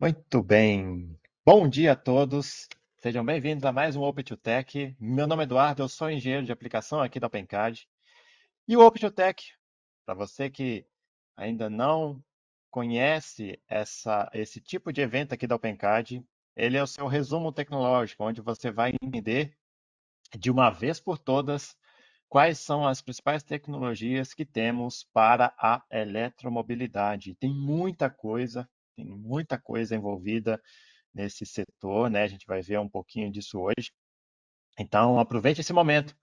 Muito bem. Bom dia a todos. Sejam bem-vindos a mais um Open to Tech. Meu nome é Eduardo, eu sou engenheiro de aplicação aqui da OpenCAD. E o Open to Tech, para você que ainda não conhece essa, esse tipo de evento aqui da OpenCAD, ele é o seu resumo tecnológico, onde você vai entender de uma vez por todas quais são as principais tecnologias que temos para a eletromobilidade. Tem muita coisa, tem muita coisa envolvida nesse setor, né? A gente vai ver um pouquinho disso hoje. Então, aproveite esse momento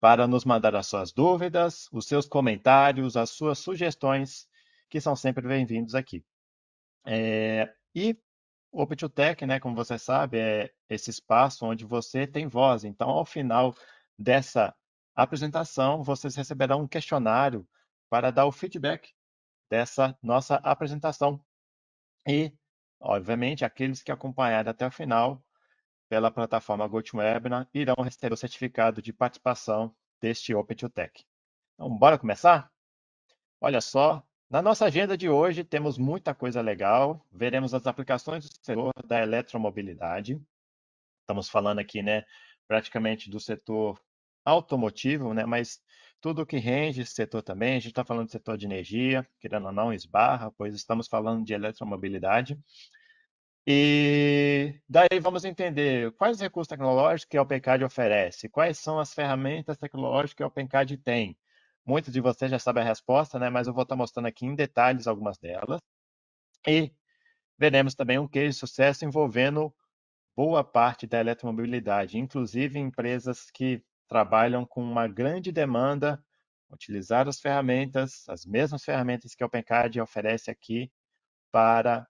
para nos mandar as suas dúvidas, os seus comentários, as suas sugestões, que são sempre bem-vindos aqui. É, e o Open to Tech, né, como você sabe, é esse espaço onde você tem voz. Então, ao final dessa apresentação, vocês receberão um questionário para dar o feedback dessa nossa apresentação. E, obviamente, aqueles que acompanharem até o final pela plataforma GoToWebinar né, irão receber o certificado de participação deste OpenTech. Então, bora começar? Olha só, na nossa agenda de hoje temos muita coisa legal. Veremos as aplicações do setor da eletromobilidade. Estamos falando aqui, né, praticamente do setor automotivo, né, mas tudo que rende esse setor também, a gente está falando do setor de energia, querendo ou não, esbarra, pois estamos falando de eletromobilidade. E daí vamos entender quais recursos tecnológicos que a OpenCAD oferece, quais são as ferramentas tecnológicas que a OpenCAD tem. Muitos de vocês já sabem a resposta, né? mas eu vou estar tá mostrando aqui em detalhes algumas delas. E veremos também um case de sucesso envolvendo boa parte da eletromobilidade, inclusive empresas que trabalham com uma grande demanda, utilizar as ferramentas, as mesmas ferramentas que a OpenCard oferece aqui para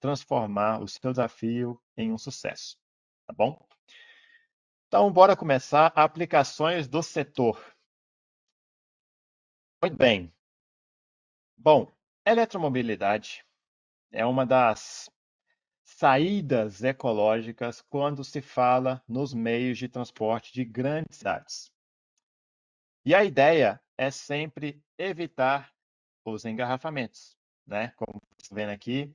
transformar o seu desafio em um sucesso, tá bom? Então, bora começar aplicações do setor. Muito bem. Bom, eletromobilidade é uma das saídas ecológicas quando se fala nos meios de transporte de grandes cidades. E a ideia é sempre evitar os engarrafamentos, né? Como está vendo aqui,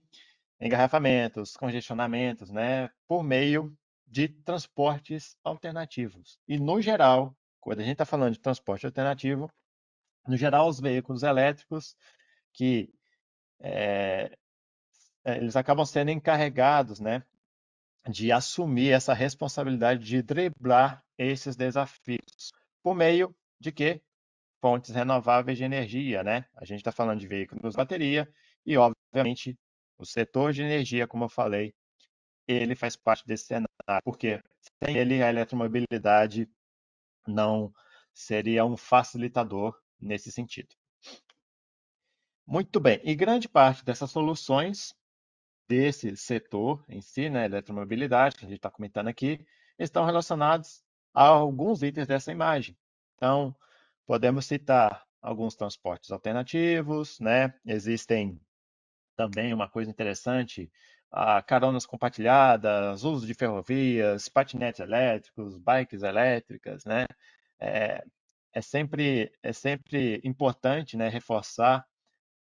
engarrafamentos, congestionamentos, né? Por meio de transportes alternativos. E no geral, quando a gente está falando de transporte alternativo, no geral os veículos elétricos que é, é, eles acabam sendo encarregados, né, de assumir essa responsabilidade de driblar esses desafios por meio de que fontes renováveis de energia, né? A gente está falando de veículos bateria e, obviamente, o setor de energia, como eu falei, ele faz parte desse cenário, porque sem ele a eletromobilidade não seria um facilitador nesse sentido. Muito bem, e grande parte dessas soluções desse setor em si, né, eletromobilidade, que a gente está comentando aqui, estão relacionados a alguns itens dessa imagem. Então, podemos citar alguns transportes alternativos, né? Existem também uma coisa interessante, a caronas compartilhadas, uso de ferrovias, patinetes elétricos, bikes elétricas, né? É, é sempre é sempre importante, né, reforçar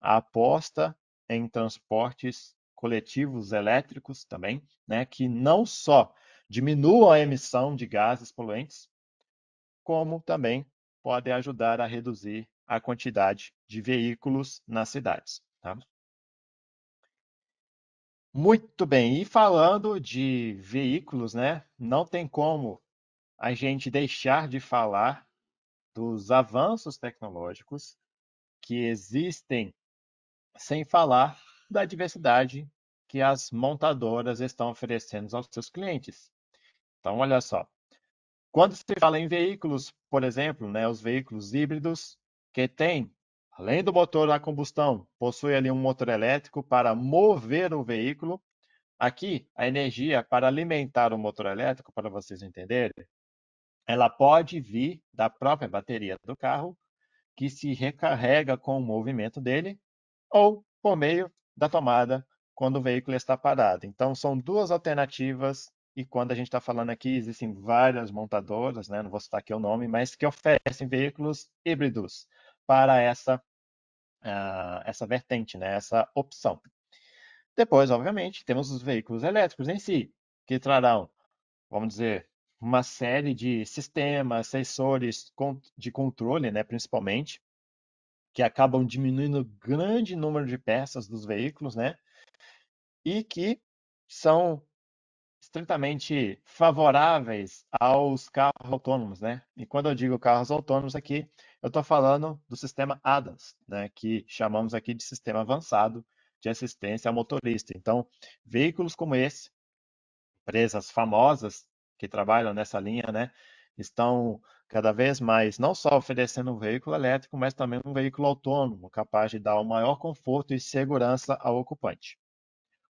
a aposta em transportes coletivos elétricos também, né, que não só diminuam a emissão de gases poluentes, como também podem ajudar a reduzir a quantidade de veículos nas cidades. Tá? Muito bem, e falando de veículos, né, não tem como a gente deixar de falar dos avanços tecnológicos que existem, sem falar da diversidade que as montadoras estão oferecendo aos seus clientes. Então, olha só. Quando se fala em veículos, por exemplo, né, os veículos híbridos, que tem, além do motor a combustão, possui ali um motor elétrico para mover o veículo. Aqui, a energia para alimentar o motor elétrico, para vocês entenderem, ela pode vir da própria bateria do carro, que se recarrega com o movimento dele, ou por meio da tomada quando o veículo está parado. Então, são duas alternativas, e quando a gente está falando aqui, existem várias montadoras, né? não vou citar aqui o nome, mas que oferecem veículos híbridos para essa, uh, essa vertente, né? essa opção. Depois, obviamente, temos os veículos elétricos em si, que trarão, vamos dizer, uma série de sistemas, sensores de controle, né, principalmente, que acabam diminuindo grande número de peças dos veículos, né? E que são estritamente favoráveis aos carros autônomos, né? E quando eu digo carros autônomos aqui, eu estou falando do sistema ADAS, né? Que chamamos aqui de sistema avançado de assistência ao motorista. Então, veículos como esse, empresas famosas que trabalham nessa linha, né? Estão cada vez mais, não só oferecendo um veículo elétrico, mas também um veículo autônomo, capaz de dar o um maior conforto e segurança ao ocupante.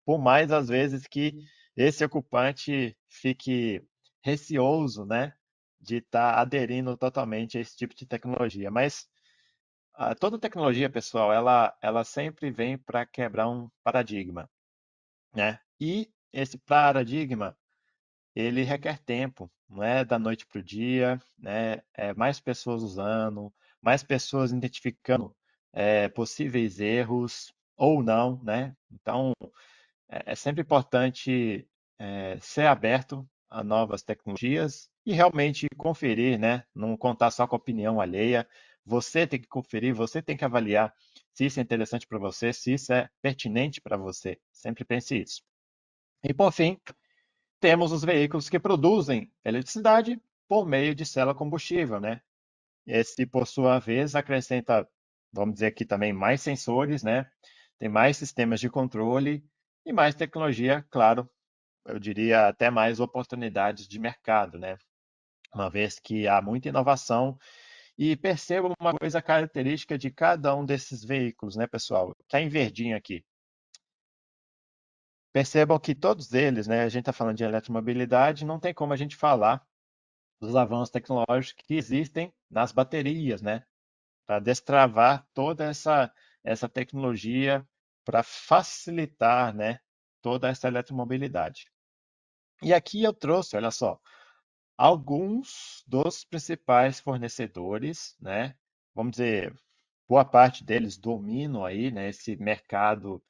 Por mais, às vezes, que uhum. esse ocupante fique receoso né, de estar tá aderindo totalmente a esse tipo de tecnologia. Mas a, ah, toda tecnologia, pessoal, ela, ela sempre vem para quebrar um paradigma. Né? E esse paradigma, ele requer tempo, não é da noite para o dia, né? É mais pessoas usando, mais pessoas identificando é, possíveis erros ou não, né? Então, é, é sempre importante é, ser aberto a novas tecnologias e realmente conferir, né? Não contar só com a opinião alheia. Você tem que conferir, você tem que avaliar se isso é interessante para você, se isso é pertinente para você. Sempre pense isso. E por fim, temos os veículos que produzem eletricidade por meio de célula combustível, né? Esse, por sua vez, acrescenta, vamos dizer aqui também, mais sensores, né? Tem mais sistemas de controle e mais tecnologia, claro, eu diria até mais oportunidades de mercado, né? Uma vez que há muita inovação e percebam uma coisa característica de cada um desses veículos, né, pessoal? Está em verdinho aqui. Percebam que todos eles, né, a gente está falando de eletromobilidade, não tem como a gente falar dos avanços tecnológicos que existem nas baterias, né, para destravar toda essa, essa tecnologia para facilitar né, toda essa eletromobilidade. E aqui eu trouxe, olha só, alguns dos principais fornecedores, né, vamos dizer, boa parte deles dominam aí né, esse mercado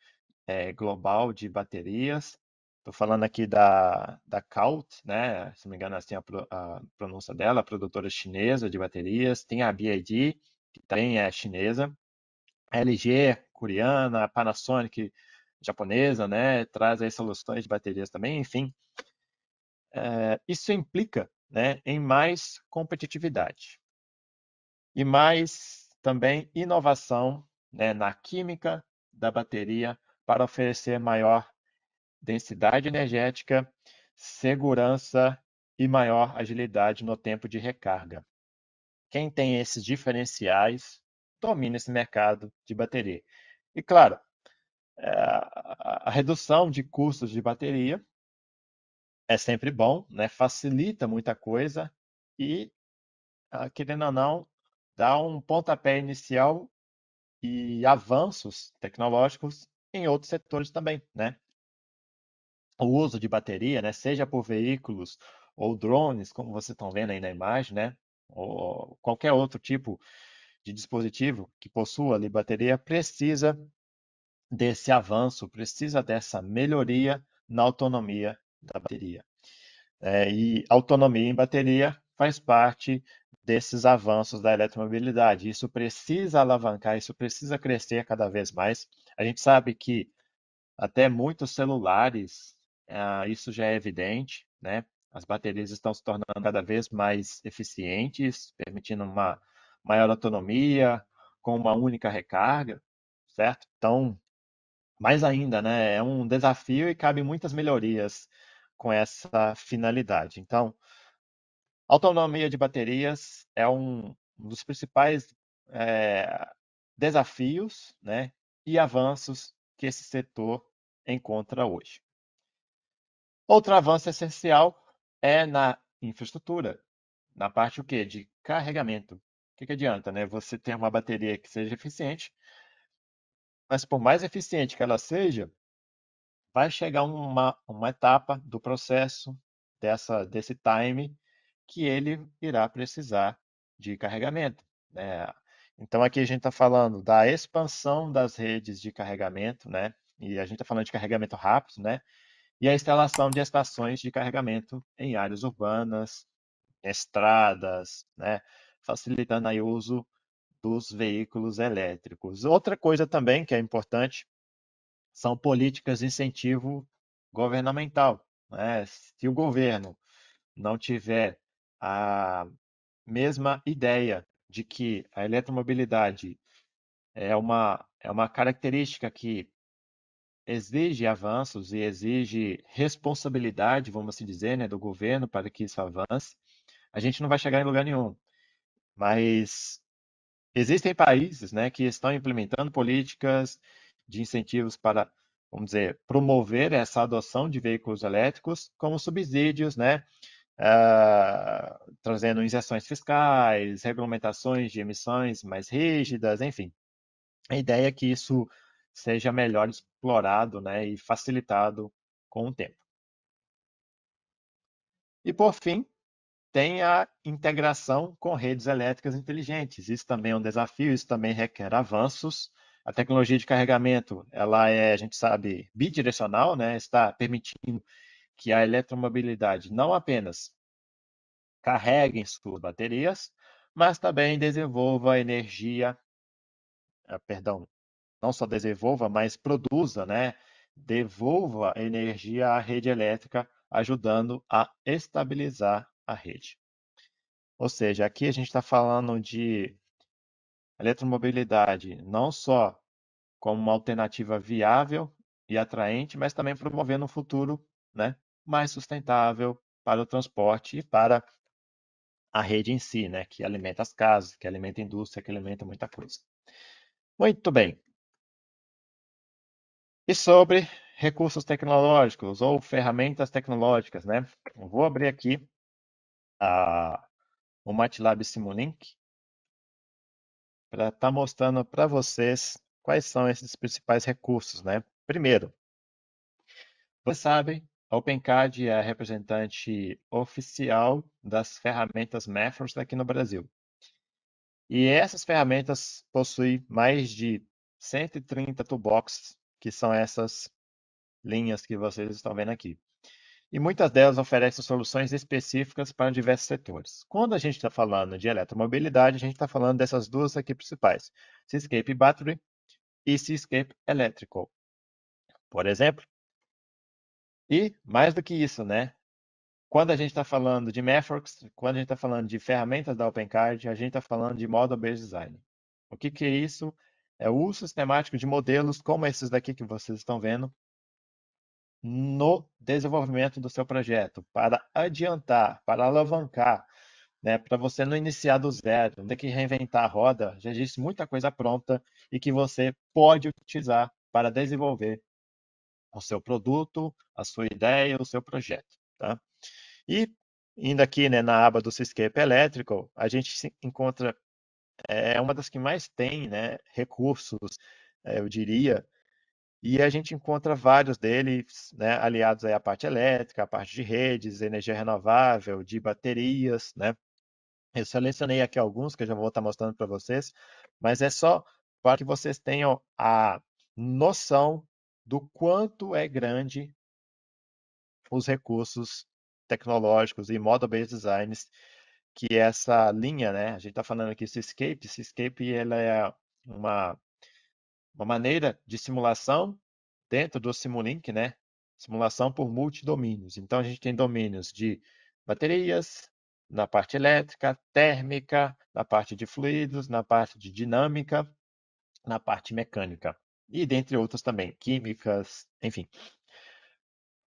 é, global de baterias. Estou falando aqui da, da Cult, né? se não me engano, assim a, pro, a pronúncia dela, a produtora chinesa de baterias. Tem a BID, que também é chinesa. A LG, coreana, a Panasonic, japonesa, né? Traz aí soluções de baterias também, enfim. É, isso implica né, em mais competitividade e mais também inovação né, na química da bateria para oferecer maior densidade energética, segurança e maior agilidade no tempo de recarga. Quem tem esses diferenciais domina esse mercado de bateria. E claro, é, a redução de custos de bateria é sempre bom, né? facilita muita coisa e, ah, querendo ou não, dá um pontapé inicial e avanços tecnológicos em outros setores também, né? O uso de bateria, né, seja por veículos ou drones, como vocês estão vendo aí na imagem, né, ou qualquer outro tipo de dispositivo que possua ali bateria, precisa desse avanço, precisa dessa melhoria na autonomia da bateria. É, e autonomia em bateria faz parte desses avanços da eletromobilidade. Isso precisa alavancar, isso precisa crescer cada vez mais. A gente sabe que até muitos celulares, ah, isso já é evidente, né? As baterias estão se tornando cada vez mais eficientes, permitindo uma maior autonomia, com uma única recarga, certo? Então, mais ainda, né? É um desafio e cabe muitas melhorias com essa finalidade. Então, autonomia de baterias é um, um dos principais é, desafios, né? e avanços que esse setor encontra hoje. Outro avanço essencial é na infraestrutura, na parte o quê? de carregamento. O que, que adianta, né? Você ter uma bateria que seja eficiente, mas por mais eficiente que ela seja, vai chegar uma, uma etapa do processo dessa desse time que ele irá precisar de carregamento. Né? Então aqui a gente está falando da expansão das redes de carregamento, né? E a gente está falando de carregamento rápido, né? E a instalação de estações de carregamento em áreas urbanas, estradas, né? Facilitando aí o uso dos veículos elétricos. Outra coisa também que é importante são políticas de incentivo governamental. Né? Se o governo não tiver a mesma ideia de que a eletromobilidade é uma, é uma característica que exige avanços e exige responsabilidade, vamos assim dizer, né, do governo para que isso avance, a gente não vai chegar em lugar nenhum. Mas existem países né, que estão implementando políticas de incentivos para, vamos dizer, promover essa adoção de veículos elétricos como subsídios, né, uh, trazendo injeções fiscais, regulamentações de emissões mais rígidas, enfim. A ideia é que isso seja melhor explorado né, e facilitado com o tempo. E, por fim, tem a integração com redes elétricas inteligentes. Isso também é um desafio, isso também requer avanços. A tecnologia de carregamento, ela é, a gente sabe, bidirecional, né? está permitindo que a eletromobilidade não apenas carregue em suas baterias, mas também desenvolva energia, eh, perdão, não só desenvolva, mas produza, né? Devolva energia à rede elétrica, ajudando a estabilizar a rede. Ou seja, aqui a gente está falando de eletromobilidade não só como uma alternativa viável e atraente, mas também promovendo um futuro né, mais sustentável para o transporte e para a rede em si, né, que alimenta as casas, que alimenta a indústria, que alimenta muita coisa. Muito bem. E sobre recursos tecnológicos ou ferramentas tecnológicas, né? Eu vou abrir aqui a, o MATLAB Simulink para estar tá mostrando para vocês quais são esses principais recursos, né? Primeiro, vocês sabem a OpenCAD é a representante oficial das ferramentas Methos aqui no Brasil. E essas ferramentas possuem mais de 130 toolboxes, que são essas linhas que vocês estão vendo aqui. E muitas delas oferecem soluções específicas para diversos setores. Quando a gente está falando de eletromobilidade, a gente está falando dessas duas aqui principais, Seascape Battery e Seascape Electrical. Por exemplo, e, mais do que isso, né? Quando a gente está falando de Mathworks, quando a gente está falando de ferramentas da OpenCard, a gente está falando de model-based design. O que, que é isso? É o uso sistemático de modelos como esses daqui que vocês estão vendo no desenvolvimento do seu projeto, para adiantar, para alavancar, né, para você não iniciar do zero, não ter que reinventar a roda, já existe muita coisa pronta e que você pode utilizar para desenvolver o seu produto, a sua ideia, o seu projeto. Tá? E indo aqui né, na aba do Syscape Electrical, a gente encontra, é, é uma das que mais tem né, recursos, é, eu diria, e a gente encontra vários deles, né, aliados aí à parte elétrica, à parte de redes, energia renovável, de baterias, né? Eu selecionei aqui alguns que eu já vou estar mostrando para vocês, mas é só para que vocês tenham a noção do quanto é grande os recursos tecnológicos e model-based designs que essa linha, né? A gente está falando aqui Seascape. Seascape ela é uma, uma maneira de simulação dentro do Simulink, né? Simulação por multidomínios. Então, a gente tem domínios de baterias, na parte elétrica, térmica, na parte de fluidos, na parte de dinâmica, na parte mecânica e dentre outras também, químicas, enfim.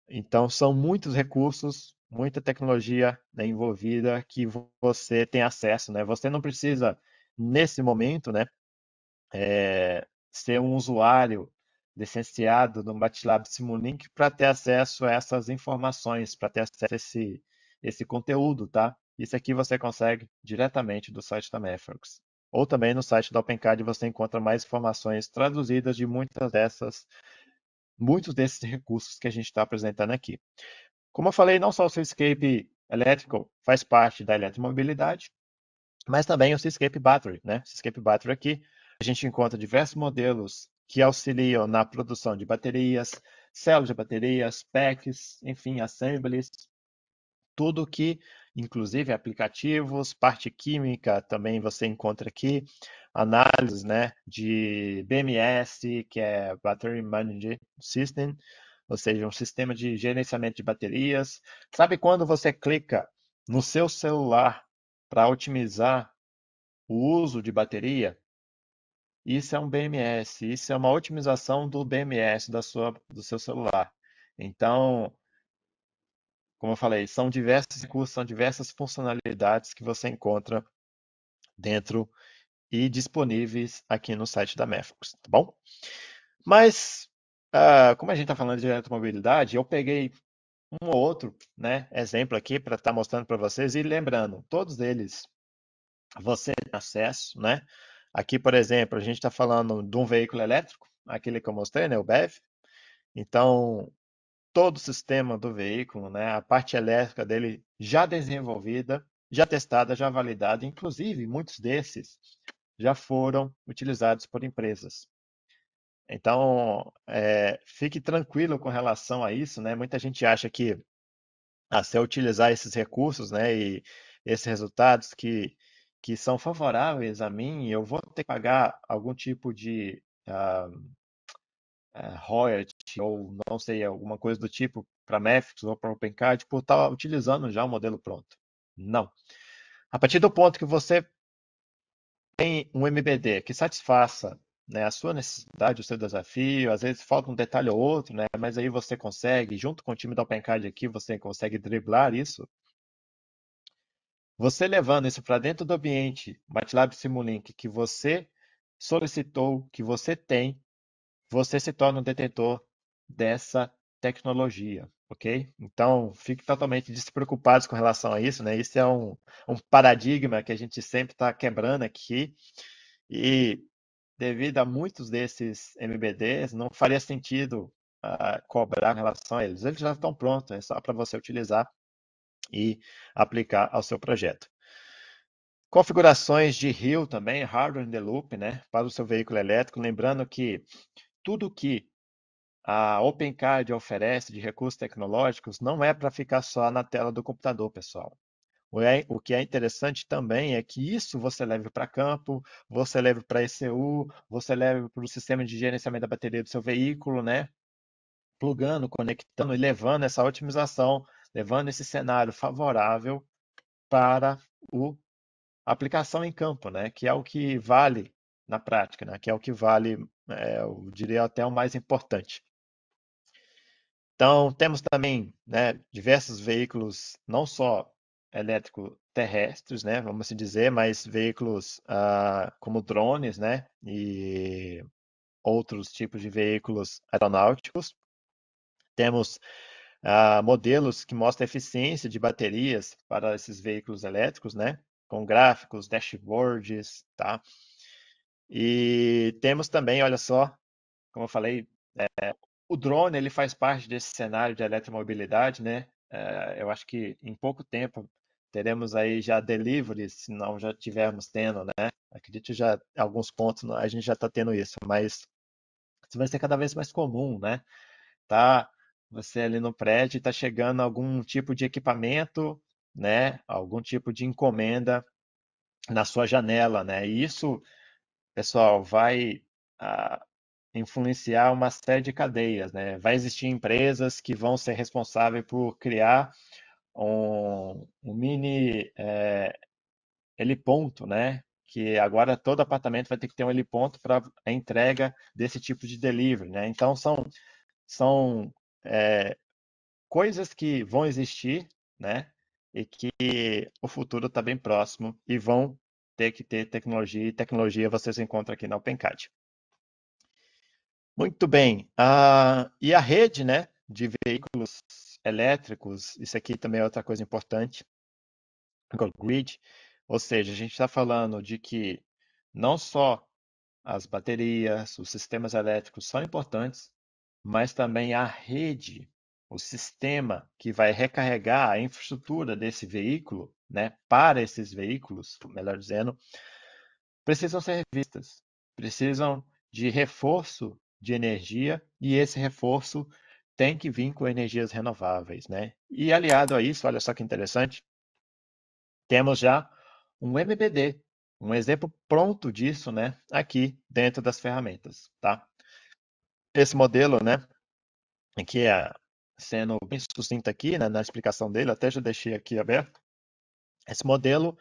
Então, são muitos recursos, muita tecnologia né, envolvida que você tem acesso, né? Você não precisa, nesse momento, né, é, ser um usuário licenciado no MATLAB Simulink para ter acesso a essas informações, para ter acesso a esse, esse conteúdo, tá? Isso aqui você consegue diretamente do site da MathWorks. Ou também no site da OpenCard você encontra mais informações traduzidas de muitas dessas, muitos desses recursos que a gente está apresentando aqui. Como eu falei, não só o Seascape Electrical faz parte da eletromobilidade, mas também o Seascape Battery, né? Seascape Battery aqui, a gente encontra diversos modelos que auxiliam na produção de baterias, células de baterias, packs, enfim, assemblies, tudo que inclusive aplicativos, parte química também você encontra aqui, análises né, de BMS, que é Battery Management System, ou seja, um sistema de gerenciamento de baterias. Sabe quando você clica no seu celular para otimizar o uso de bateria? Isso é um BMS, isso é uma otimização do BMS da sua, do seu celular. Então, como eu falei, são diversos recursos, são diversas funcionalidades que você encontra dentro e disponíveis aqui no site da Mafox, tá bom? Mas, uh, como a gente está falando de eletromobilidade, eu peguei um ou outro né, exemplo aqui para estar tá mostrando para vocês. E lembrando, todos eles você tem acesso, né? Aqui, por exemplo, a gente está falando de um veículo elétrico, aquele que eu mostrei, né, o BEV. Então, todo o sistema do veículo, né, a parte elétrica dele já desenvolvida, já testada, já validada, inclusive muitos desses já foram utilizados por empresas. Então, é, fique tranquilo com relação a isso, né? Muita gente acha que a ah, se utilizar esses recursos, né, e esses resultados que que são favoráveis a mim, eu vou ter que pagar algum tipo de uh, ah, uh, é, royalty ou não sei, alguma coisa do tipo para Metrics ou para OpenCard por estar tá utilizando já o um modelo pronto. Não. A partir do ponto que você tem um MBD que satisfaça né, a sua necessidade, o seu desafio, às vezes falta um detalhe ou outro, né, mas aí você consegue, junto com o time da OpenCard aqui, você consegue driblar isso. Você levando isso para dentro do ambiente MATLAB Simulink que você solicitou, que você tem, você se torna um detentor dessa tecnologia, ok? Então, fique totalmente despreocupados com relação a isso, né? Isso é um, um paradigma que a gente sempre está quebrando aqui e devido a muitos desses MBDs, não faria sentido uh, cobrar em relação a eles. Eles já estão prontos, é só para você utilizar e aplicar ao seu projeto. Configurações de rio também, Hardware in the Loop, né, para o seu veículo elétrico. Lembrando que tudo que a OpenCard oferece de recursos tecnológicos não é para ficar só na tela do computador, pessoal. É, o que é interessante também é que isso você leve para campo, você leve para ECU, você leve para o sistema de gerenciamento da bateria do seu veículo, né? Plugando, conectando e levando essa otimização, levando esse cenário favorável para a aplicação em campo, né? Que é o que vale na prática, né? Que é o que vale, é, eu diria até o mais importante. Então, temos também né, diversos veículos, não só elétrico terrestres, né, vamos assim dizer, mas veículos ah, como drones, né, e outros tipos de veículos aeronáuticos. Temos ah, modelos que mostram a eficiência de baterias para esses veículos elétricos, né, com gráficos, dashboards, tá? E temos também, olha só, como eu falei, é, o drone ele faz parte desse cenário de eletromobilidade, né? É, eu acho que em pouco tempo teremos aí já delivery, se não já tivermos tendo, né? Acredito já alguns pontos a gente já está tendo isso, mas isso vai ser cada vez mais comum, né? Tá você ali no prédio está chegando algum tipo de equipamento, né? Algum tipo de encomenda na sua janela, né? E isso, pessoal, vai ah, influenciar uma série de cadeias, né? Vai existir empresas que vão ser responsáveis por criar um, um mini é, heliponto, né? Que agora todo apartamento vai ter que ter um heliponto para a entrega desse tipo de delivery, né? Então são são é, coisas que vão existir, né? E que o futuro está bem próximo e vão ter que ter tecnologia. E tecnologia vocês encontram aqui na OpenCAD. Muito bem. Uh, e a rede né, de veículos elétricos, isso aqui também é outra coisa importante, grid, ou seja, a gente está falando de que não só as baterias, os sistemas elétricos são importantes, mas também a rede, o sistema que vai recarregar a infraestrutura desse veículo, né, para esses veículos, melhor dizendo, precisam ser revistas, precisam de reforço de energia e esse reforço tem que vir com energias renováveis, né? E aliado a isso, olha só que interessante, temos já um MBD, um exemplo pronto disso, né? Aqui dentro das ferramentas, tá? Esse modelo, né? Que é sendo bem sucinto aqui, né, na explicação dele, até já deixei aqui aberto. Esse modelo,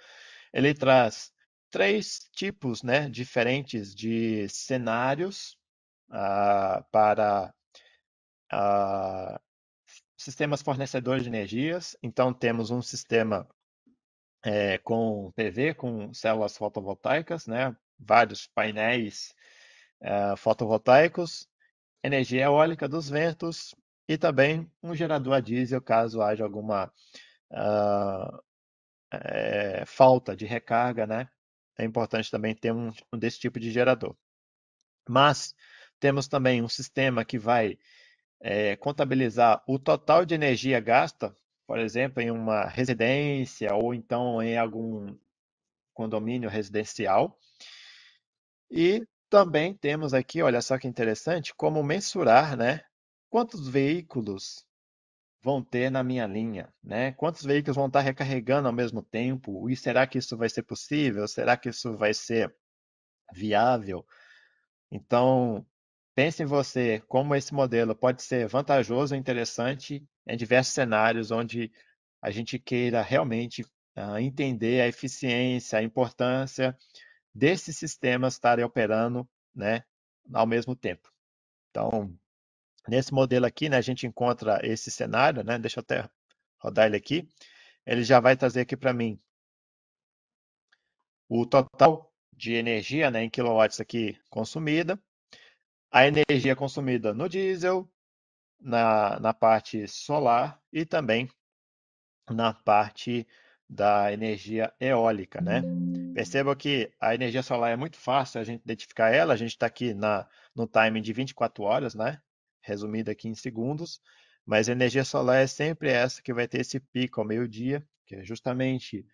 ele traz três tipos, né, diferentes de cenários ah, para ah, sistemas fornecedores de energias. Então, temos um sistema é, com PV, com células fotovoltaicas, né? vários painéis ah, fotovoltaicos, energia eólica dos ventos e também um gerador a diesel, caso haja alguma uh, é, falta de recarga, né? É importante também ter um, um desse tipo de gerador. Mas temos também um sistema que vai é, contabilizar o total de energia gasta, por exemplo, em uma residência ou então em algum condomínio residencial. E também temos aqui, olha só que interessante, como mensurar, né? Quantos veículos vão ter na minha linha, né? Quantos veículos vão estar recarregando ao mesmo tempo? E será que isso vai ser possível? Será que isso vai ser viável? Então, Pense em você como esse modelo pode ser vantajoso e interessante em diversos cenários onde a gente queira realmente uh, entender a eficiência, a importância desses sistemas estarem operando né, ao mesmo tempo. Então, nesse modelo aqui, né, a gente encontra esse cenário, né, deixa eu até rodar ele aqui, ele já vai trazer aqui para mim o total de energia né, em quilowatts aqui consumida, a energia consumida no diesel, na, na parte solar e também na parte da energia eólica, né? Perceba que a energia solar é muito fácil a gente identificar ela, a gente está aqui na, no timing de 24 horas, né? Resumido aqui em segundos, mas a energia solar é sempre essa que vai ter esse pico ao meio-dia, que é justamente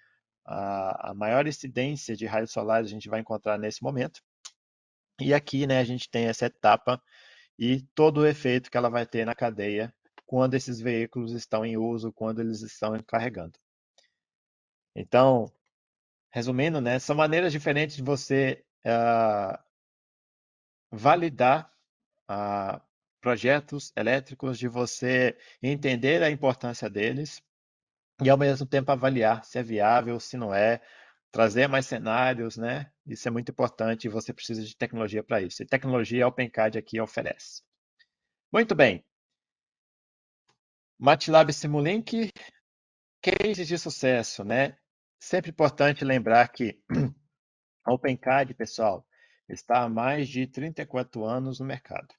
a, a maior incidência de raios solares a gente vai encontrar nesse momento. E aqui né, a gente tem essa etapa e todo o efeito que ela vai ter na cadeia quando esses veículos estão em uso, quando eles estão carregando. Então, resumindo, né, são maneiras diferentes de você uh, validar uh, projetos elétricos, de você entender a importância deles e, ao mesmo tempo, avaliar se é viável, se não é, trazer mais cenários, né? Isso é muito importante e você precisa de tecnologia para isso. E tecnologia a OpenCAD aqui oferece. Muito bem. MATLAB Simulink, cases de sucesso, né? Sempre importante lembrar que a OpenCAD, pessoal, está há mais de 34 anos no mercado.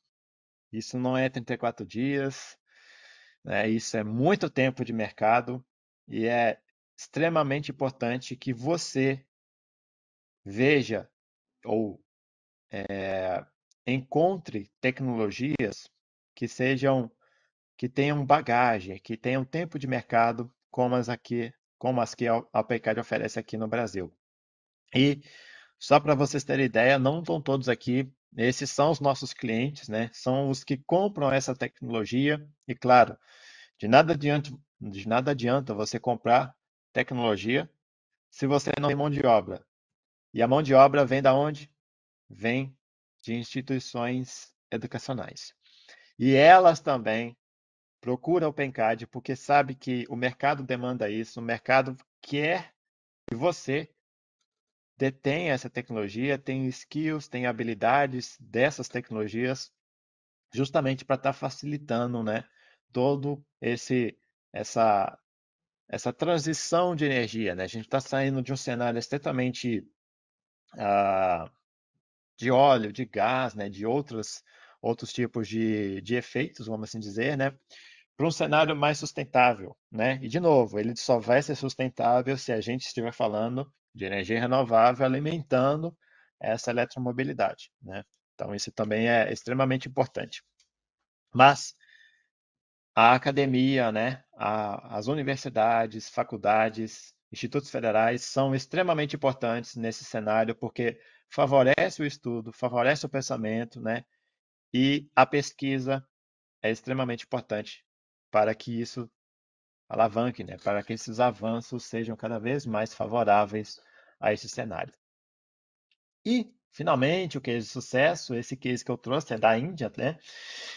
Isso não é 34 dias, né? isso é muito tempo de mercado e é extremamente importante que você veja ou é, encontre tecnologias que sejam que tenham bagagem, que tenham tempo de mercado como as aqui, como as que a AutoCAD oferece aqui no Brasil. E só para vocês terem ideia, não estão todos aqui. Esses são os nossos clientes, né? São os que compram essa tecnologia. E claro, de nada adianta, de nada adianta você comprar tecnologia, se você não tem mão de obra. E a mão de obra vem da onde? Vem de instituições educacionais. E elas também procuram o PENCAD porque sabe que o mercado demanda isso, o mercado quer que você detém essa tecnologia, tenha skills, tenha habilidades dessas tecnologias, justamente para estar tá facilitando, né, todo esse essa essa transição de energia. Né? A gente está saindo de um cenário estritamente uh, ah, de óleo, de gás, né? de outros, outros tipos de, de efeitos, vamos assim dizer, né? para um cenário mais sustentável. Né? E, de novo, ele só vai ser sustentável se a gente estiver falando de energia renovável alimentando essa eletromobilidade. Né? Então, isso também é extremamente importante. Mas, a academia, né, a, as universidades, faculdades, institutos federais são extremamente importantes nesse cenário porque favorece o estudo, favorece o pensamento, né, e a pesquisa é extremamente importante para que isso alavanque, né, para que esses avanços sejam cada vez mais favoráveis a esse cenário. E finalmente o case de sucesso, esse case que eu trouxe é da Índia, né?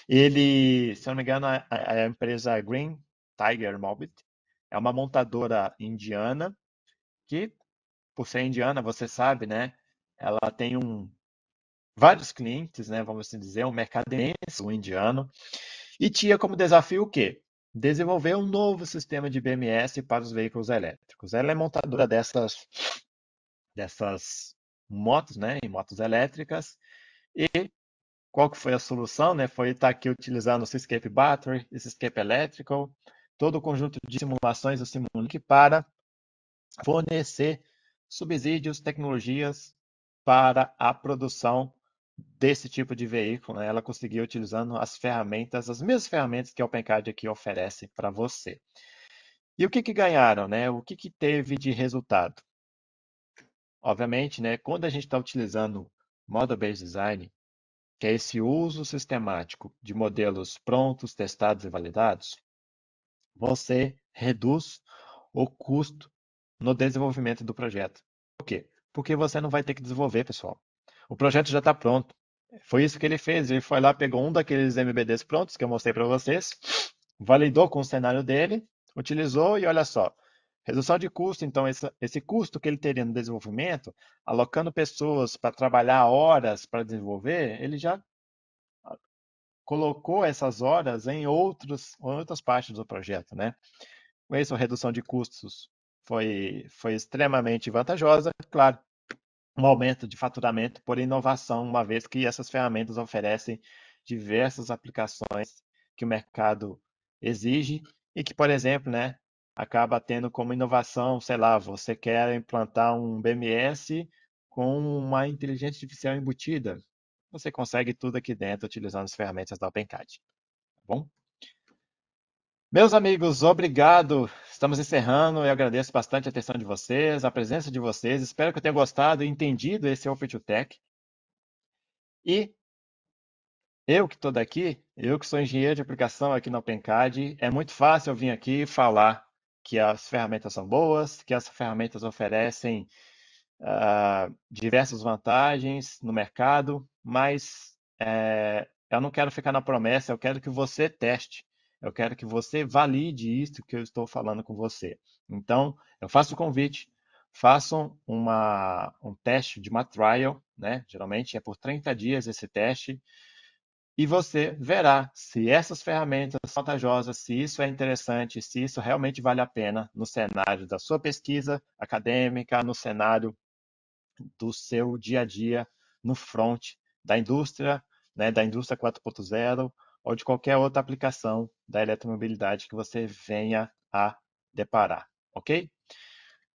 Ele, se eu não me engano, é, é, é a empresa Green Tiger Mobit é uma montadora indiana que, por ser indiana, você sabe, né? Ela tem um vários clientes, né? Vamos assim dizer, um mercadense, um indiano, e tinha como desafio o quê? Desenvolver um novo sistema de BMS para os veículos elétricos. Ela é montadora dessas dessas motos, né, em motos elétricas. E qual que foi a solução, né? Foi estar tá aqui utilizando o Seascape Battery, esse Escape Electrical, todo o conjunto de simulações do Simulink para fornecer subsídios, tecnologias para a produção desse tipo de veículo. Né? Ela conseguiu utilizando as ferramentas, as mesmas ferramentas que a OpenCAD aqui oferece para você. E o que, que ganharam, né? O que, que teve de resultado? Obviamente, né, quando a gente está utilizando model-based design, que é esse uso sistemático de modelos prontos, testados e validados, você reduz o custo no desenvolvimento do projeto. Por quê? Porque você não vai ter que desenvolver, pessoal. O projeto já está pronto. Foi isso que ele fez. Ele foi lá, pegou um daqueles MBDs prontos que eu mostrei para vocês, validou com o cenário dele, utilizou e olha só, Redução de custo, então, esse, esse custo que ele teria no desenvolvimento, alocando pessoas para trabalhar horas para desenvolver, ele já ah, colocou essas horas em outros, em outras partes do projeto, né? Com isso, a redução de custos foi, foi extremamente vantajosa, claro, um aumento de faturamento por inovação, uma vez que essas ferramentas oferecem diversas aplicações que o mercado exige e que, por exemplo, né, acaba tendo como inovação, sei lá, você quer implantar um BMS com uma inteligência artificial embutida. Você consegue tudo aqui dentro utilizando as ferramentas da OpenCAD. Tá bom? Meus amigos, obrigado. Estamos encerrando. Eu agradeço bastante a atenção de vocês, a presença de vocês. Espero que eu tenha gostado e entendido esse Open to Tech. E eu que estou daqui, eu que sou engenheiro de aplicação aqui na OpenCAD, é muito fácil eu vir aqui falar que as ferramentas são boas, que as ferramentas oferecem uh, diversas vantagens no mercado, mas é, eu não quero ficar na promessa, eu quero que você teste, eu quero que você valide isso que eu estou falando com você. Então, eu faço o convite, façam uma, um teste de uma trial, né? geralmente é por 30 dias esse teste, e você verá se essas ferramentas são vantajosas, se isso é interessante, se isso realmente vale a pena no cenário da sua pesquisa acadêmica, no cenário do seu dia a dia, no front da indústria, né, da indústria 4.0 ou de qualquer outra aplicação da eletromobilidade que você venha a deparar, ok?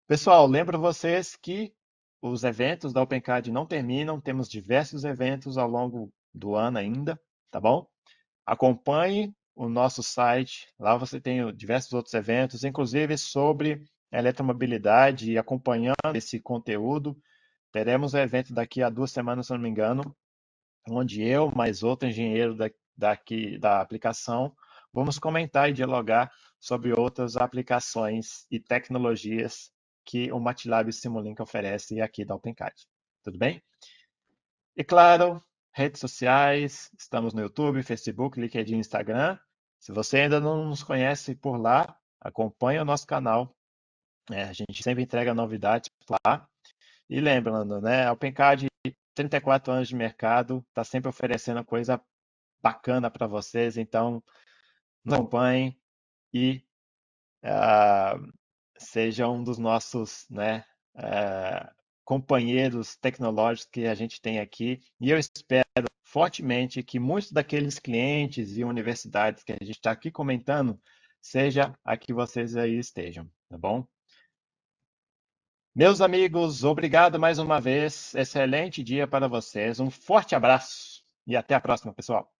Pessoal, lembro vocês que os eventos da OpenCAD não terminam, temos diversos eventos ao longo do ano ainda, tá bom? Acompanhe o nosso site, lá você tem diversos outros eventos, inclusive sobre eletromobilidade e acompanhando esse conteúdo. Teremos um evento daqui a duas semanas, se não me engano, onde eu, mais outro engenheiro da, daqui, da aplicação, vamos comentar e dialogar sobre outras aplicações e tecnologias que o MATLAB Simulink oferece aqui da OpenCAD. Tudo bem? E claro, redes sociais, estamos no YouTube, Facebook, LinkedIn, Instagram. Se você ainda não nos conhece por lá, acompanhe o nosso canal. É, a gente sempre entrega novidades lá. E lembrando, né, a OpenCard, 34 anos de mercado, está sempre oferecendo coisa bacana para vocês, então nos acompanhem e uh, seja um dos nossos né, uh, companheiros tecnológicos que a gente tem aqui, e eu espero fortemente que muitos daqueles clientes e universidades que a gente está aqui comentando seja a que vocês aí estejam, tá bom? Meus amigos, obrigado mais uma vez. Excelente dia para vocês. Um forte abraço e até a próxima, pessoal.